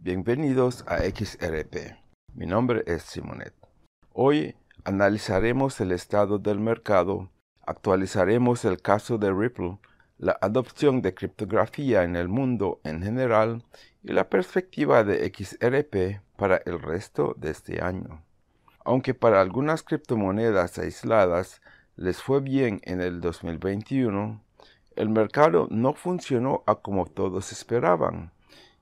Bienvenidos a XRP. Mi nombre es Simonet. Hoy analizaremos el estado del mercado, actualizaremos el caso de Ripple, la adopción de criptografía en el mundo en general y la perspectiva de XRP para el resto de este año. Aunque para algunas criptomonedas aisladas les fue bien en el 2021, el mercado no funcionó a como todos esperaban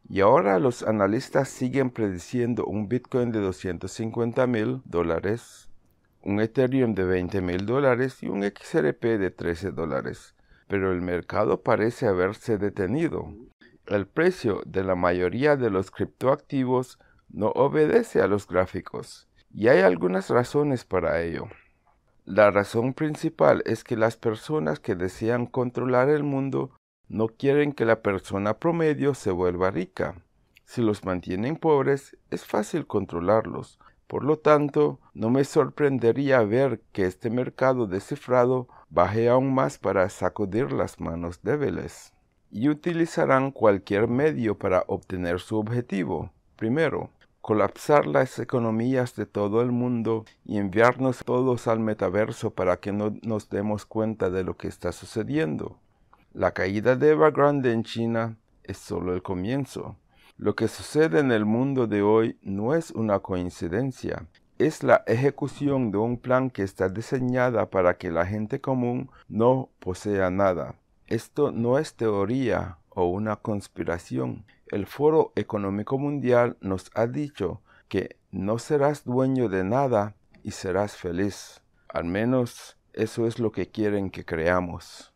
y ahora los analistas siguen prediciendo un Bitcoin de 250 mil dólares, un Ethereum de 20 mil dólares y un XRP de 13 dólares. Pero el mercado parece haberse detenido. El precio de la mayoría de los criptoactivos no obedece a los gráficos. Y hay algunas razones para ello. La razón principal es que las personas que desean controlar el mundo no quieren que la persona promedio se vuelva rica. Si los mantienen pobres, es fácil controlarlos. Por lo tanto, no me sorprendería ver que este mercado descifrado baje aún más para sacudir las manos débiles. Y utilizarán cualquier medio para obtener su objetivo. Primero, colapsar las economías de todo el mundo y enviarnos todos al metaverso para que no nos demos cuenta de lo que está sucediendo. La caída de Evergrande en China es solo el comienzo. Lo que sucede en el mundo de hoy no es una coincidencia, es la ejecución de un plan que está diseñada para que la gente común no posea nada. Esto no es teoría o una conspiración. El Foro Económico Mundial nos ha dicho que no serás dueño de nada y serás feliz. Al menos eso es lo que quieren que creamos.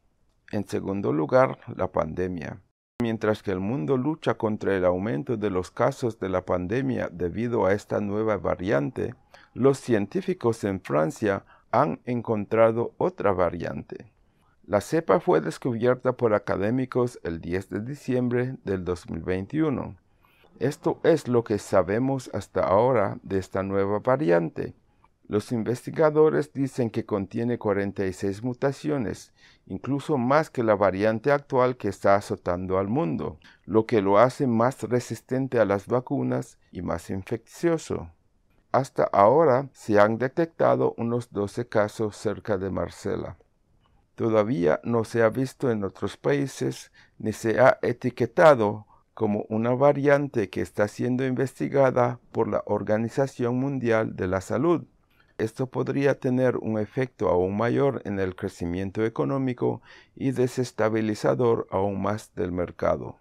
En segundo lugar, la pandemia. Mientras que el mundo lucha contra el aumento de los casos de la pandemia debido a esta nueva variante, los científicos en Francia han encontrado otra variante. La cepa fue descubierta por académicos el 10 de diciembre del 2021. Esto es lo que sabemos hasta ahora de esta nueva variante. Los investigadores dicen que contiene 46 mutaciones, incluso más que la variante actual que está azotando al mundo, lo que lo hace más resistente a las vacunas y más infeccioso. Hasta ahora se han detectado unos 12 casos cerca de Marcela. Todavía no se ha visto en otros países ni se ha etiquetado como una variante que está siendo investigada por la Organización Mundial de la Salud esto podría tener un efecto aún mayor en el crecimiento económico y desestabilizador aún más del mercado.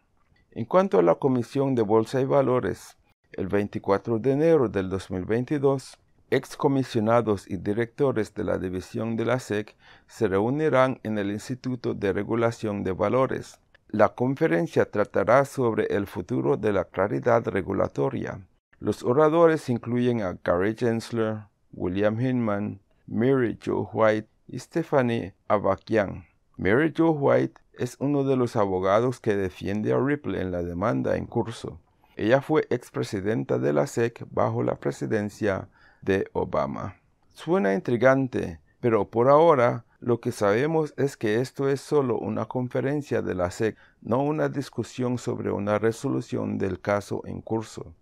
En cuanto a la Comisión de Bolsa y Valores, el 24 de enero del 2022, excomisionados y directores de la división de la SEC se reunirán en el Instituto de Regulación de Valores. La conferencia tratará sobre el futuro de la claridad regulatoria. Los oradores incluyen a Gary Gensler, William Hinman, Mary Jo White y Stephanie Abakian. Mary Jo White es uno de los abogados que defiende a Ripple en la demanda en curso. Ella fue expresidenta de la SEC bajo la presidencia de Obama. Suena intrigante, pero por ahora lo que sabemos es que esto es solo una conferencia de la SEC, no una discusión sobre una resolución del caso en curso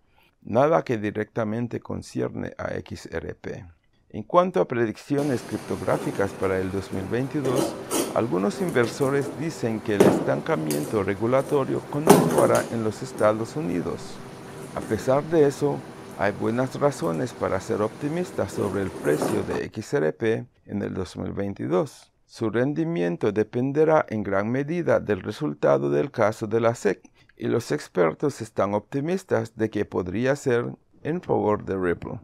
nada que directamente concierne a XRP. En cuanto a predicciones criptográficas para el 2022, algunos inversores dicen que el estancamiento regulatorio continuará en los Estados Unidos. A pesar de eso, hay buenas razones para ser optimistas sobre el precio de XRP en el 2022. Su rendimiento dependerá en gran medida del resultado del caso de la SEC, y los expertos están optimistas de que podría ser en favor de Ripple.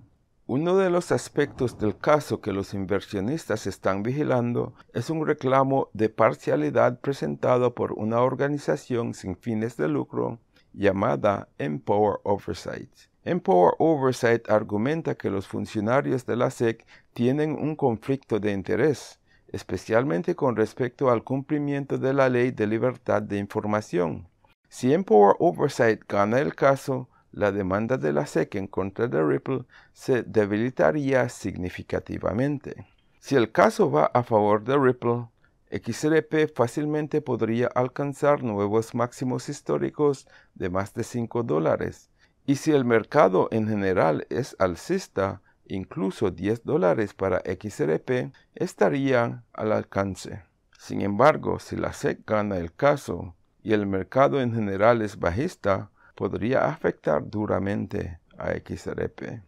Uno de los aspectos del caso que los inversionistas están vigilando es un reclamo de parcialidad presentado por una organización sin fines de lucro llamada Empower Oversight. Empower Oversight argumenta que los funcionarios de la SEC tienen un conflicto de interés, especialmente con respecto al cumplimiento de la Ley de Libertad de Información, si Empower Oversight gana el caso, la demanda de la SEC en contra de Ripple se debilitaría significativamente. Si el caso va a favor de Ripple, XRP fácilmente podría alcanzar nuevos máximos históricos de más de 5 dólares. Y si el mercado en general es alcista, incluso 10 dólares para XRP estarían al alcance. Sin embargo, si la SEC gana el caso, y el mercado en general es bajista, podría afectar duramente a XRP.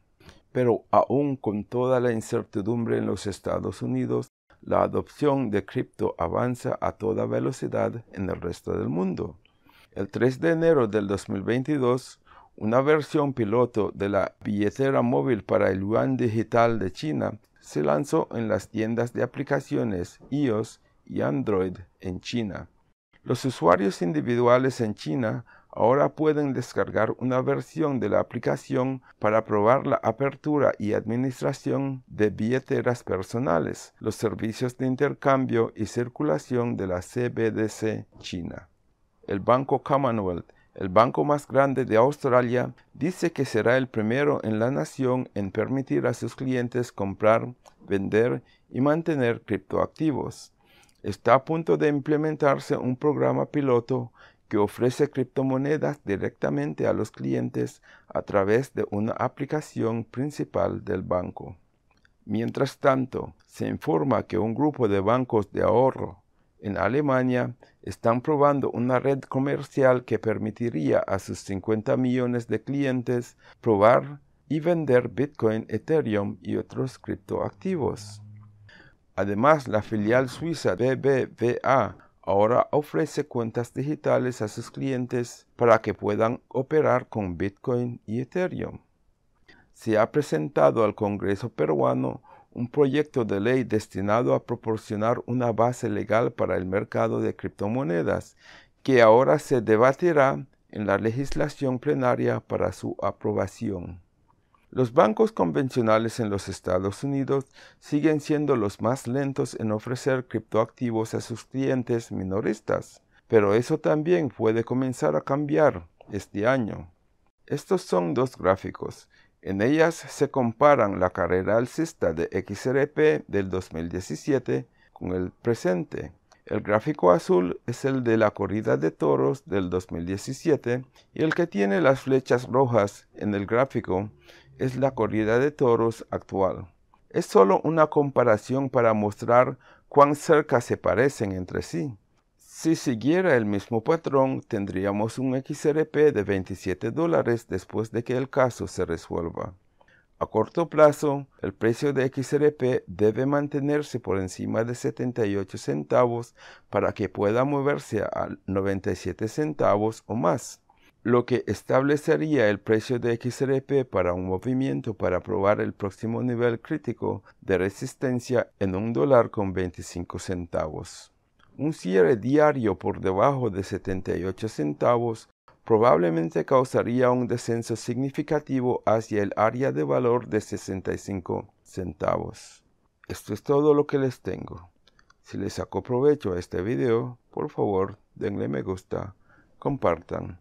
Pero aún con toda la incertidumbre en los Estados Unidos, la adopción de cripto avanza a toda velocidad en el resto del mundo. El 3 de enero del 2022, una versión piloto de la billetera móvil para el yuan digital de China se lanzó en las tiendas de aplicaciones iOS y Android en China. Los usuarios individuales en China ahora pueden descargar una versión de la aplicación para probar la apertura y administración de billeteras personales, los servicios de intercambio y circulación de la CBDC China. El Banco Commonwealth, el banco más grande de Australia, dice que será el primero en la nación en permitir a sus clientes comprar, vender y mantener criptoactivos está a punto de implementarse un programa piloto que ofrece criptomonedas directamente a los clientes a través de una aplicación principal del banco. Mientras tanto, se informa que un grupo de bancos de ahorro en Alemania están probando una red comercial que permitiría a sus 50 millones de clientes probar y vender Bitcoin, Ethereum y otros criptoactivos. Además, la filial suiza BBVA ahora ofrece cuentas digitales a sus clientes para que puedan operar con Bitcoin y Ethereum. Se ha presentado al Congreso peruano un proyecto de ley destinado a proporcionar una base legal para el mercado de criptomonedas, que ahora se debatirá en la legislación plenaria para su aprobación. Los bancos convencionales en los Estados Unidos siguen siendo los más lentos en ofrecer criptoactivos a sus clientes minoristas, pero eso también puede comenzar a cambiar este año. Estos son dos gráficos. En ellas se comparan la carrera alcista de XRP del 2017 con el presente. El gráfico azul es el de la corrida de toros del 2017 y el que tiene las flechas rojas en el gráfico es la corrida de toros actual. Es solo una comparación para mostrar cuán cerca se parecen entre sí. Si siguiera el mismo patrón, tendríamos un XRP de 27 dólares después de que el caso se resuelva. A corto plazo, el precio de XRP debe mantenerse por encima de 78 centavos para que pueda moverse a 97 centavos o más lo que establecería el precio de XRP para un movimiento para probar el próximo nivel crítico de resistencia en un dólar con 25 centavos. Un cierre diario por debajo de 78 centavos probablemente causaría un descenso significativo hacia el área de valor de 65 centavos. Esto es todo lo que les tengo. Si les sacó provecho a este video, por favor denle me gusta, compartan